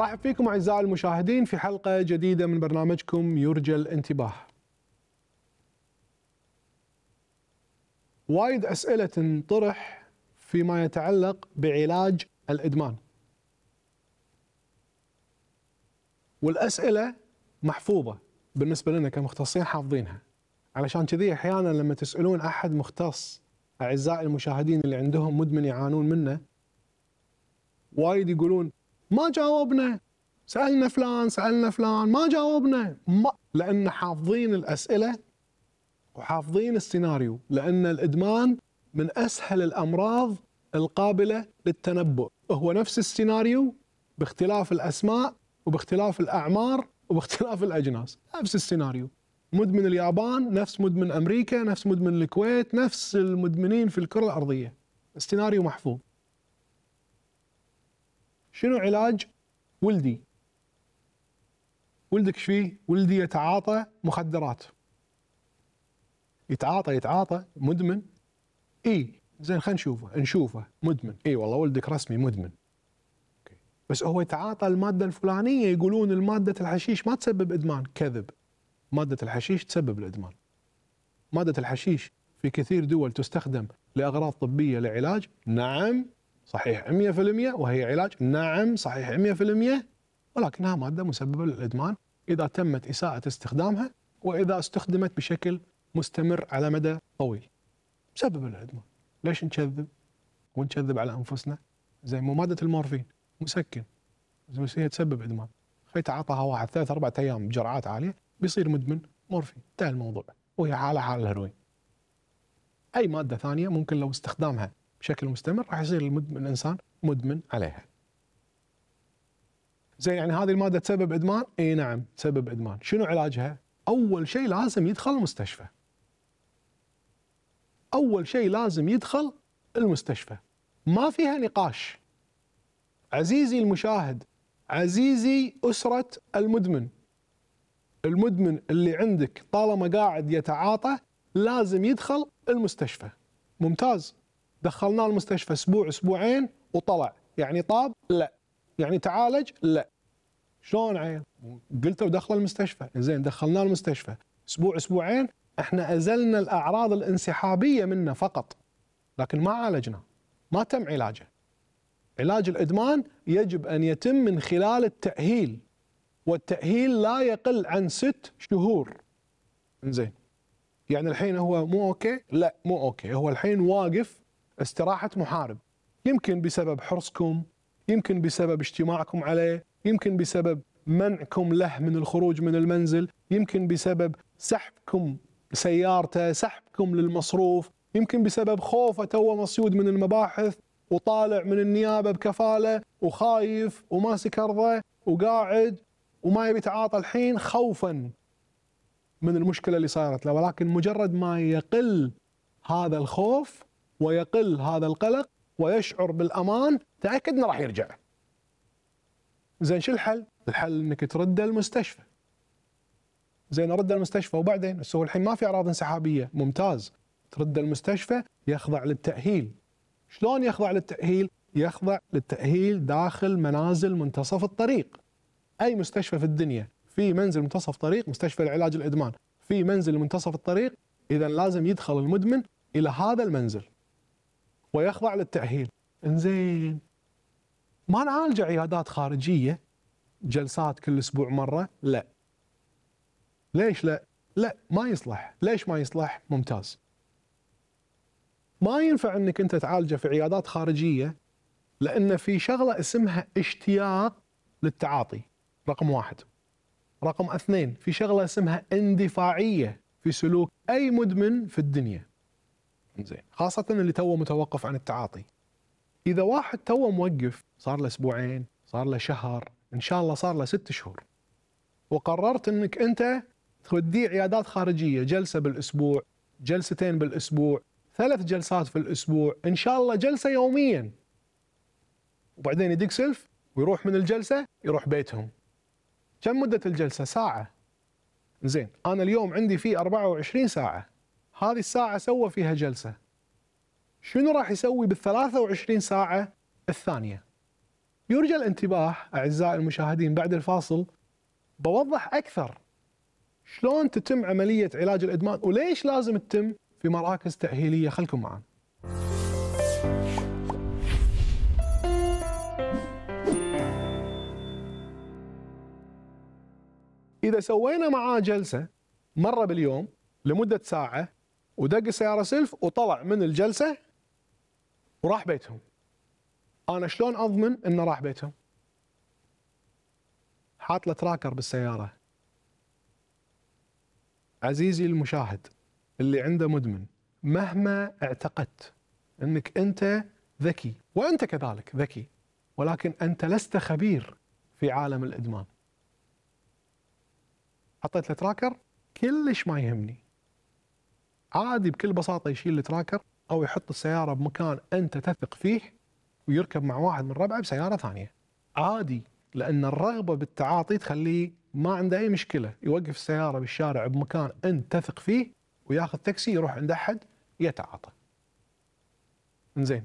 ارحب فيكم اعزائي المشاهدين في حلقه جديده من برنامجكم يرجى الانتباه. وايد اسئله تنطرح فيما يتعلق بعلاج الادمان. والاسئله محفوظه بالنسبه لنا كمختصين حافظينها. علشان كذي احيانا لما تسالون احد مختص اعزائي المشاهدين اللي عندهم مدمن يعانون منه وايد يقولون ما جاوبنا سالنا فلان سالنا فلان ما جاوبنا ما لان حافظين الاسئله وحافظين السيناريو لان الادمان من اسهل الامراض القابله للتنبؤ هو نفس السيناريو باختلاف الاسماء وباختلاف الاعمار وباختلاف الاجناس نفس السيناريو مدمن اليابان نفس مدمن امريكا نفس مدمن الكويت نفس المدمنين في الكره الارضيه السيناريو محفوظ شنو علاج ولدي ولدك ايش فيه؟ ولدي يتعاطى مخدرات يتعاطى يتعاطى مدمن اي زين خلينا نشوفه نشوفه مدمن اي والله ولدك رسمي مدمن بس هو يتعاطى الماده الفلانيه يقولون الماده الحشيش ما تسبب ادمان كذب ماده الحشيش تسبب الادمان ماده الحشيش في كثير دول تستخدم لاغراض طبيه لعلاج نعم صحيح 100% وهي علاج نعم صحيح 100% ولكنها مادة مسببة للإدمان إذا تمت إساءة استخدامها وإذا استخدمت بشكل مستمر على مدى طويل مسبب للإدمان ليش نكذب ونكذب على أنفسنا زي مو مادة المورفين مسكن بس هي تسبب إدمان خي تعاطاها واحد ثلاث أربعة أيام بجرعات عالية بيصير مدمن مورفين انتهى الموضوع وهي حالة حال الهروين أي مادة ثانية ممكن لو استخدامها بشكل مستمر راح يصير المدمن الانسان مدمن عليها. زين يعني هذه الماده تسبب ادمان؟ اي نعم تسبب ادمان، شنو علاجها؟ اول شيء لازم يدخل المستشفى. اول شيء لازم يدخل المستشفى. ما فيها نقاش. عزيزي المشاهد، عزيزي اسره المدمن. المدمن اللي عندك طالما قاعد يتعاطى لازم يدخل المستشفى. ممتاز دخلناه المستشفى اسبوع اسبوعين وطلع يعني طاب لا يعني تعالج لا شلون عين قلت ودخل المستشفى زين دخلناه المستشفى اسبوع اسبوعين احنا ازلنا الاعراض الانسحابيه منه فقط لكن ما عالجنا ما تم علاجه علاج الادمان يجب ان يتم من خلال التاهيل والتاهيل لا يقل عن ست شهور زين يعني الحين هو مو اوكي لا مو اوكي هو الحين واقف استراحه محارب يمكن بسبب حرصكم يمكن بسبب اجتماعكم عليه يمكن بسبب منعكم له من الخروج من المنزل يمكن بسبب سحبكم سيارته سحبكم للمصروف يمكن بسبب خوفه تو مصيود من المباحث وطالع من النيابه بكفاله وخايف وماسك ارضه وقاعد وما يبي يتعاطى الحين خوفا من المشكله اللي صارت له ولكن مجرد ما يقل هذا الخوف ويقل هذا القلق ويشعر بالامان تاكد انه راح يرجع. زين شو الحل؟ الحل انك ترده المستشفى. زين ارده المستشفى وبعدين هو الحين ما في اعراض انسحابيه، ممتاز. ترده المستشفى يخضع للتاهيل. شلون يخضع للتاهيل؟ يخضع للتاهيل داخل منازل منتصف الطريق. اي مستشفى في الدنيا في منزل منتصف طريق مستشفى العلاج الادمان، في منزل منتصف الطريق اذا لازم يدخل المدمن الى هذا المنزل. ويخضع للتأهيل انزين ما نعالجه عيادات خارجية جلسات كل أسبوع مرة لا ليش لا لا ما يصلح ليش ما يصلح ممتاز ما ينفع انك انت تعالجه في عيادات خارجيه لان في شغله اسمها اشتياق للتعاطي رقم واحد رقم اثنين في شغله اسمها اندفاعيه في سلوك اي مدمن في الدنيا زين خاصه اللي توه متوقف عن التعاطي اذا واحد توه موقف صار له اسبوعين صار له شهر ان شاء الله صار له ست شهور وقررت انك انت توديه عيادات خارجيه جلسه بالاسبوع جلستين بالاسبوع ثلاث جلسات في الاسبوع ان شاء الله جلسه يوميا وبعدين يدق سلف ويروح من الجلسه يروح بيتهم كم مده الجلسه ساعه زين انا اليوم عندي فيه 24 ساعه هذه الساعة سوى فيها جلسة شنو راح يسوي بال 23 ساعة الثانية يرجى الانتباه أعزائي المشاهدين بعد الفاصل بوضح أكثر شلون تتم عملية علاج الإدمان وليش لازم تتم في مراكز تأهيلية خلكم معنا إذا سوينا معاه جلسة مرة باليوم لمدة ساعة ودق السياره سلف وطلع من الجلسه وراح بيتهم انا شلون اضمن انه راح بيتهم حاط له تراكر بالسياره عزيزي المشاهد اللي عنده مدمن مهما اعتقدت انك انت ذكي وانت كذلك ذكي ولكن انت لست خبير في عالم الادمان حطيت له تراكر كلش ما يهمني عادي بكل بساطه يشيل التراكر او يحط السياره بمكان انت تثق فيه ويركب مع واحد من ربعه بسياره ثانيه عادي لان الرغبه بالتعاطي تخليه ما عنده اي مشكله يوقف السياره بالشارع بمكان انت تثق فيه وياخذ تاكسي يروح عند احد يتعاطى زين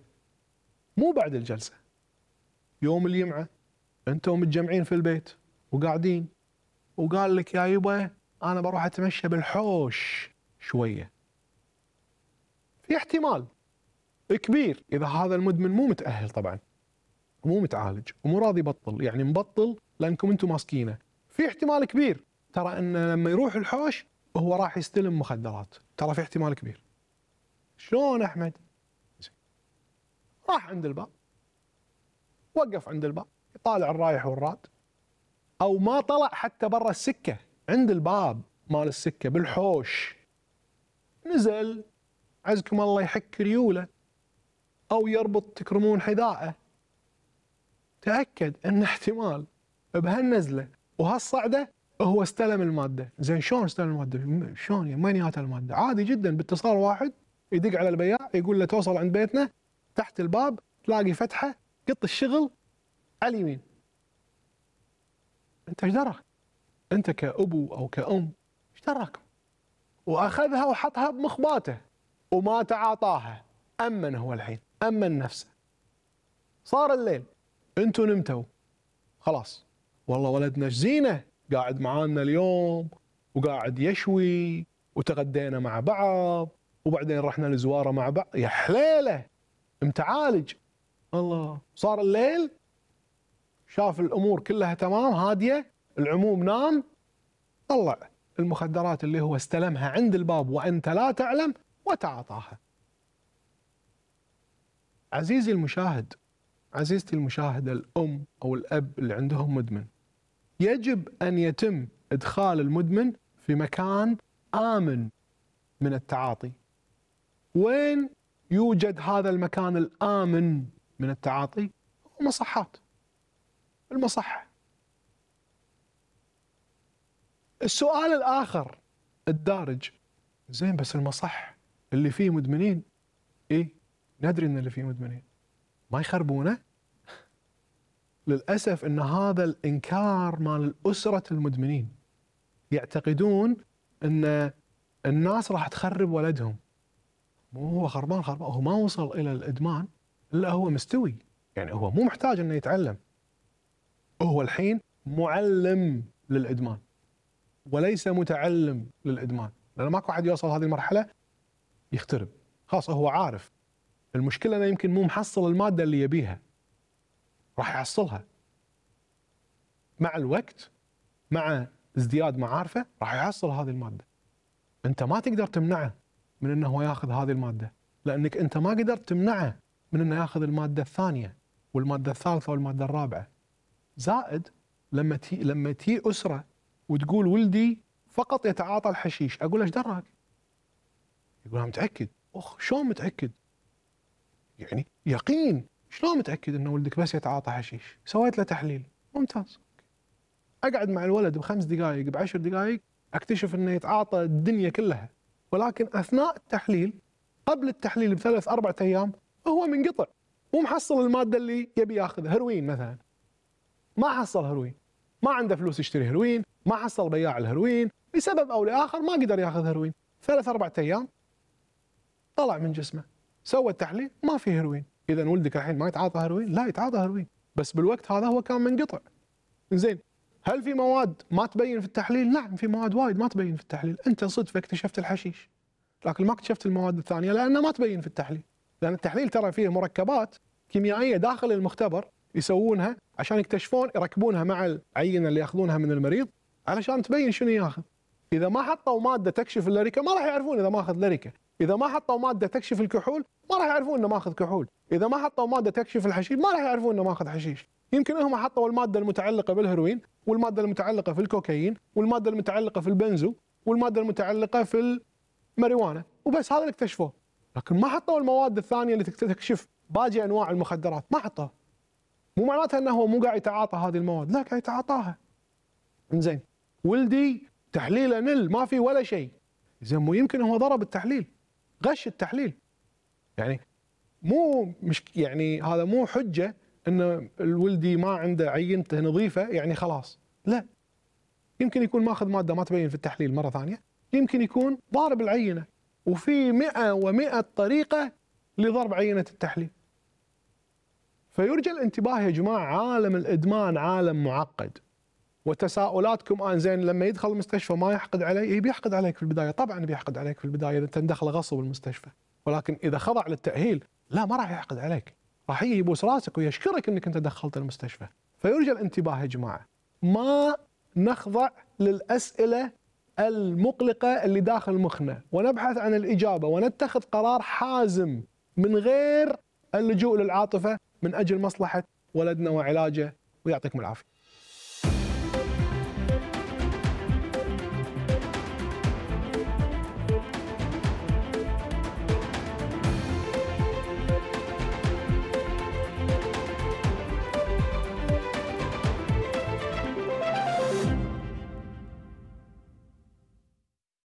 مو بعد الجلسه يوم الجمعه انتم متجمعين في البيت وقاعدين وقال لك يا يبا انا بروح اتمشى بالحوش شويه في احتمال كبير اذا هذا المدمن مو متاهل طبعا مو متعالج ومو راضي يبطل يعني مبطل لانكم انتم ماسكينه في احتمال كبير ترى انه لما يروح الحوش هو راح يستلم مخدرات ترى في احتمال كبير شلون احمد راح عند الباب وقف عند الباب يطالع الرايح والراد او ما طلع حتى برا السكه عند الباب مال السكه بالحوش نزل عزكم الله يحك ريوله أو يربط تكرمون حذائه تأكد أن احتمال بهالنزلة وهالصعدة هو استلم المادة زين شلون استلم المادة شلون يعني من جات المادة عادي جدا باتصال واحد يدق على البياع يقول له توصل عند بيتنا تحت الباب تلاقي فتحة قط الشغل على اليمين انت ايش دراك انت كابو او كأم ايش دراك واخذها وحطها بمخباته وما تعاطاها أمن هو الحين أمن نفسه صار الليل أنتوا نمتوا خلاص والله ولدنا زينة قاعد معانا اليوم وقاعد يشوي وتغدينا مع بعض وبعدين رحنا لزواره مع بعض يا حليله متعالج الله صار الليل شاف الامور كلها تمام هاديه العموم نام طلع المخدرات اللي هو استلمها عند الباب وانت لا تعلم وتعاطاها عزيزي المشاهد عزيزتي المشاهدة الأم أو الأب اللي عندهم مدمن يجب أن يتم إدخال المدمن في مكان آمن من التعاطي وين يوجد هذا المكان الآمن من التعاطي المصحات المصحة السؤال الآخر الدارج زين بس المصح اللي فيه مدمنين ايه ندري ان اللي فيه مدمنين ما يخربونه للاسف ان هذا الانكار مال اسره المدمنين يعتقدون ان الناس راح تخرب ولدهم مو هو خربان خربان هو ما وصل الى الادمان الا هو مستوي يعني هو مو محتاج انه يتعلم هو الحين معلم للادمان وليس متعلم للادمان لان ماكو احد يوصل هذه المرحله يخترب خلاص هو عارف المشكلة أنا يمكن مو محصل المادة اللي يبيها راح يحصلها مع الوقت مع ازدياد معارفه راح يحصل هذه الماده. انت ما تقدر تمنعه من انه ياخذ هذه الماده، لانك انت ما قدرت تمنعه من انه ياخذ الماده الثانيه والماده الثالثه والماده الرابعه. زائد لما تي لما تي اسره وتقول ولدي فقط يتعاطى الحشيش، اقول ايش درك؟ يقول انا متاكد اخ شلون متاكد؟ يعني يقين شلون متاكد انه ولدك بس يتعاطى حشيش؟ سويت له تحليل ممتاز اقعد مع الولد بخمس دقائق بعشر دقائق اكتشف انه يتعاطى الدنيا كلها ولكن اثناء التحليل قبل التحليل بثلاث اربع ايام هو منقطع مو محصل الماده اللي يبي ياخذها هيروين مثلا ما حصل هيروين ما عنده فلوس يشتري هيروين ما حصل بياع الهيروين لسبب او لاخر ما قدر ياخذ هيروين ثلاث اربع ايام طلع من جسمه سوى التحليل ما في هيروين اذا ولدك الحين ما يتعاطى هيروين لا يتعاطى هيروين بس بالوقت هذا هو كان منقطع زين هل في مواد ما تبين في التحليل نعم في مواد وايد ما تبين في التحليل انت صدفه اكتشفت الحشيش لكن ما اكتشفت المواد الثانيه لانها ما تبين في التحليل لان التحليل ترى فيه مركبات كيميائيه داخل المختبر يسوونها عشان يكتشفون يركبونها مع العينه اللي ياخذونها من المريض علشان تبين شنو ياخذ اذا ما حطوا ماده تكشف اللركه ما راح يعرفون اذا ما اخذ لركه اذا ما حطوا ماده تكشف الكحول ما راح يعرفون انه ماخذ كحول اذا ما حطوا ماده تكشف الحشيش ما راح يعرفون انه ماخذ حشيش يمكن هم حطوا الماده المتعلقه بالهيروين والماده المتعلقه في الكوكايين والماده المتعلقه في البنزو والماده المتعلقه في الماريجوانا وبس هذا اللي اكتشفوه لكن ما حطوا المواد الثانيه اللي تكشف باقي انواع المخدرات ما حطوها مو معناتها انه هو مو قاعد يتعاطى هذه المواد لا قاعد يتعاطاها زين ولدي تحليله نل ما في ولا شيء زين مو يمكن هو ضرب التحليل غش التحليل يعني مو مش يعني هذا مو حجه ان الولدي ما عنده عينته نظيفه يعني خلاص لا يمكن يكون ماخذ ماده ما تبين في التحليل مره ثانيه يمكن يكون ضارب العينه وفي 100 و100 طريقه لضرب عينه التحليل فيرجى الانتباه يا جماعه عالم الادمان عالم معقد وتساؤلاتكم ان زين لما يدخل المستشفى ما يحقد علي اي بيحقد عليك في البدايه طبعا بيحقد عليك في البدايه اذا انت دخله غصب المستشفى ولكن اذا خضع للتاهيل لا ما راح يحقد عليك راح يجي يبوس راسك ويشكرك انك انت دخلت المستشفى فيرجى الانتباه يا جماعه ما نخضع للاسئله المقلقه اللي داخل مخنا ونبحث عن الاجابه ونتخذ قرار حازم من غير اللجوء للعاطفه من اجل مصلحه ولدنا وعلاجه ويعطيكم العافيه